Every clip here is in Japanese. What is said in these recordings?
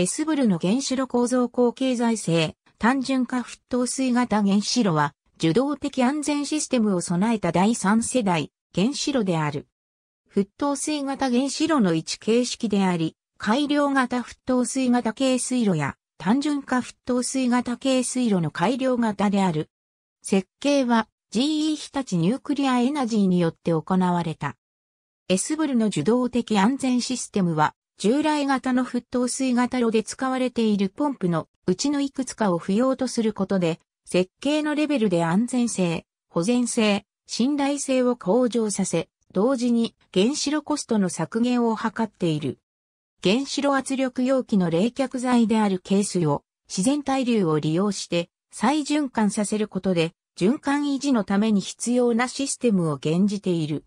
エスブルの原子炉構造後経済性、単純化沸騰水型原子炉は、受動的安全システムを備えた第三世代、原子炉である。沸騰水型原子炉の一形式であり、改良型沸騰水型軽水炉や、単純化沸騰水型軽水炉の改良型である。設計は GE 日立ニュークリアエナジーによって行われた。エスブルの受動的安全システムは従来型の沸騰水型炉で使われているポンプのうちのいくつかを不要とすることで、設計のレベルで安全性、保全性、信頼性を向上させ、同時に原子炉コストの削減を図っている。原子炉圧力容器の冷却剤であるケースを自然対流を利用して再循環させることで循環維持のために必要なシステムを現じている。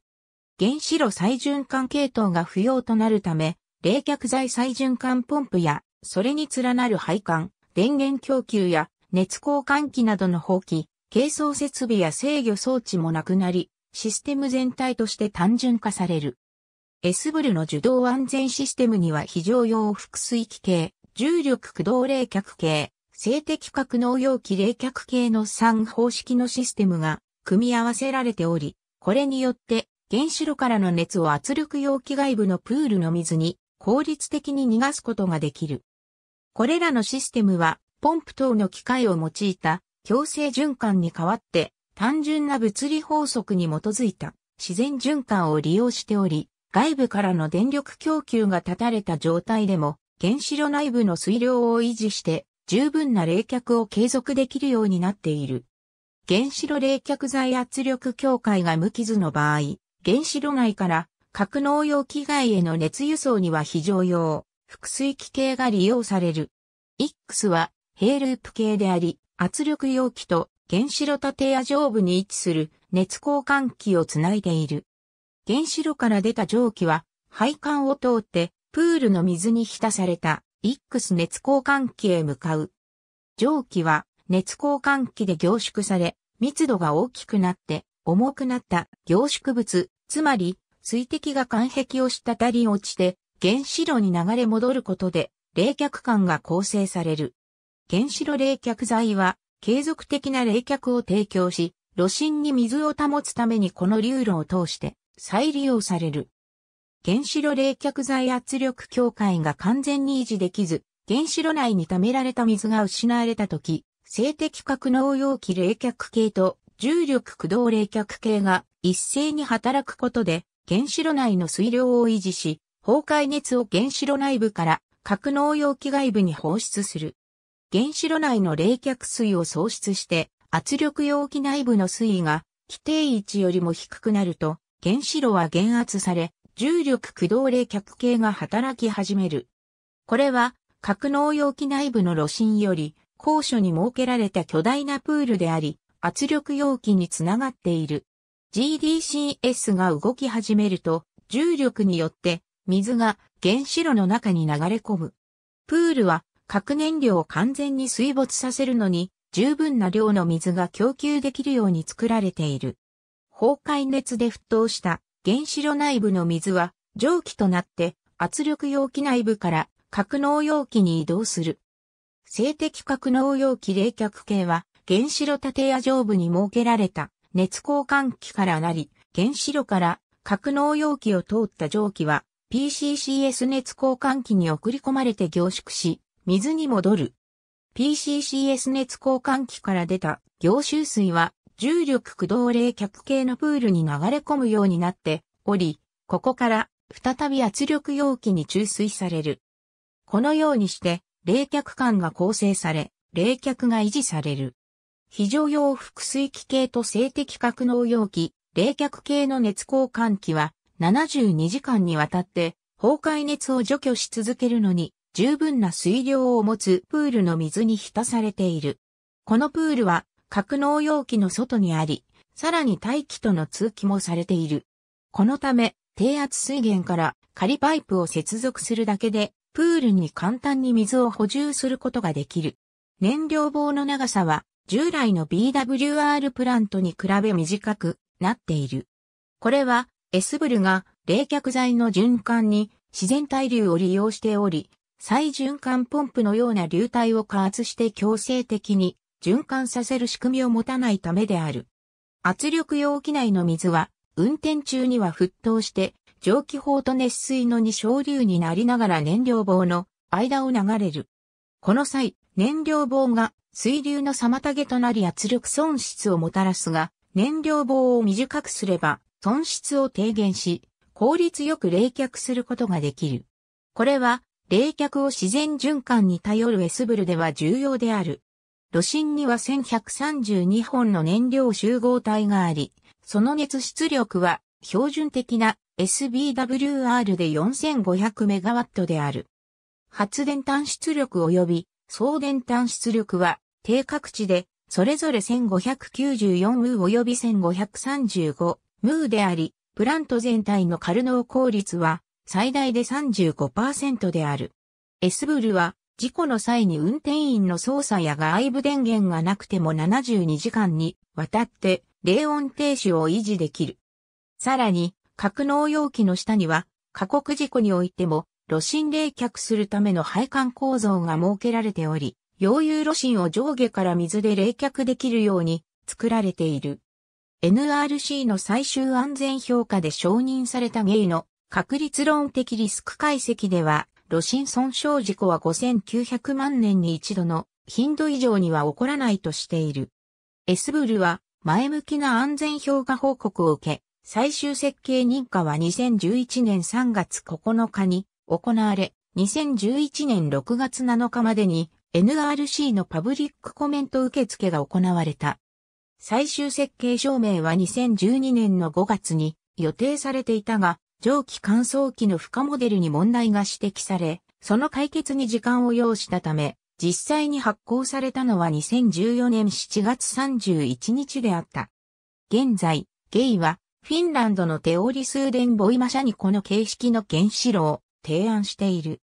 原子炉再循環系統が不要となるため冷却剤再循環ポンプや、それに連なる配管、電源供給や、熱交換器などの放棄、軽装設備や制御装置もなくなり、システム全体として単純化される。S ブルの受動安全システムには非常用複水器系、重力駆動冷却系、静的格納容器冷却系の3方式のシステムが組み合わせられており、これによって原子炉からの熱を圧力容器外部のプールの水に効率的に逃がすことができる。これらのシステムは、ポンプ等の機械を用いた強制循環に代わって、単純な物理法則に基づいた自然循環を利用しており、外部からの電力供給が断たれた状態でも、原子炉内部の水量を維持して、十分な冷却を継続できるようになっている。原子炉冷却剤圧力境界が無傷の場合、原子炉内から格納容器外への熱輸送には非常用、複水器系が利用される。X は、平ループ系であり、圧力容器と原子炉建屋上部に位置する熱交換器をつないでいる。原子炉から出た蒸気は、配管を通って、プールの水に浸された X 熱交換器へ向かう。蒸気は、熱交換器で凝縮され、密度が大きくなって、重くなった凝縮物、つまり水滴が間壁を滴り落ちて、原子炉に流れ戻ることで、冷却管が構成される。原子炉冷却剤は、継続的な冷却を提供し、炉心に水を保つためにこの流路を通して再利用される。原子炉冷却剤圧力境界が完全に維持できず、原子炉内に溜められた水が失われたとき、静的格納容器冷却系と重力駆動冷却系が一斉に働くことで、原子炉内の水量を維持し、崩壊熱を原子炉内部から格納容器外部に放出する。原子炉内の冷却水を喪失して、圧力容器内部の水位が規定位置よりも低くなると、原子炉は減圧され、重力駆動冷却系が働き始める。これは、格納容器内部の炉心より、高所に設けられた巨大なプールであり、圧力容器につながっている。GDCS が動き始めると、重力によって水が原子炉の中に流れ込む。プールは核燃料を完全に水没させるのに十分な量の水が供給できるように作られている。崩壊熱で沸騰した原子炉内部の水は蒸気となって圧力容器内部から格納容器に移動する。静的格納容器冷却系は原子炉建屋上部に設けられた熱交換器からなり、原子炉から格納容器を通った蒸気は PCCS 熱交換器に送り込まれて凝縮し、水に戻る。PCCS 熱交換器から出た凝集水は重力駆動冷却系のプールに流れ込むようになっており、ここから再び圧力容器に注水される。このようにして冷却管が構成され、冷却が維持される。非常用腹水器系と静的格納容器、冷却系の熱交換器は72時間にわたって崩壊熱を除去し続けるのに十分な水量を持つプールの水に浸されている。このプールは格納容器の外にあり、さらに大気との通気もされている。このため低圧水源から仮パイプを接続するだけでプールに簡単に水を補充することができる。燃料棒の長さは従来の BWR プラントに比べ短くなっている。これは、エスブルが冷却剤の循環に自然対流を利用しており、再循環ポンプのような流体を加圧して強制的に循環させる仕組みを持たないためである。圧力容器内の水は、運転中には沸騰して、蒸気砲と熱水の二小流になりながら燃料棒の間を流れる。この際、燃料棒が水流の妨げとなり圧力損失をもたらすが、燃料棒を短くすれば、損失を低減し、効率よく冷却することができる。これは、冷却を自然循環に頼るエスブルでは重要である。炉心には1132本の燃料集合体があり、その熱出力は標準的な SBWR で4500メガワットである。発電端出力及び送電端出力は、低各値で、それぞれ1594ムー及び1535ムーであり、プラント全体のカルノー効率は、最大で35%である。S ブルは、事故の際に運転員の操作や外部電源がなくても72時間にわたって冷温停止を維持できる。さらに、格納容器の下には、過酷事故においても炉心冷却するための配管構造が設けられており、溶融炉心を上下から水で冷却できるように作られている。NRC の最終安全評価で承認されたゲイの確率論的リスク解析では、炉心損傷事故は5900万年に一度の頻度以上には起こらないとしている。エスブルは前向きな安全評価報告を受け、最終設計認可は2011年3月9日に行われ、2011年6月7日までに NRC のパブリックコメント受付が行われた。最終設計証明は2012年の5月に予定されていたが、蒸気乾燥機の負荷モデルに問題が指摘され、その解決に時間を要したため、実際に発行されたのは2014年7月31日であった。現在、ゲイは、フィンランドのテオリスーデンボイマ社にこの形式の原子炉提案している。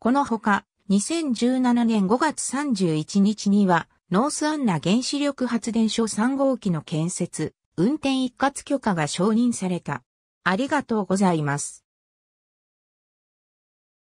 このほか、2017年5月31日には、ノースアンナ原子力発電所3号機の建設、運転一括許可が承認された。ありがとうございます。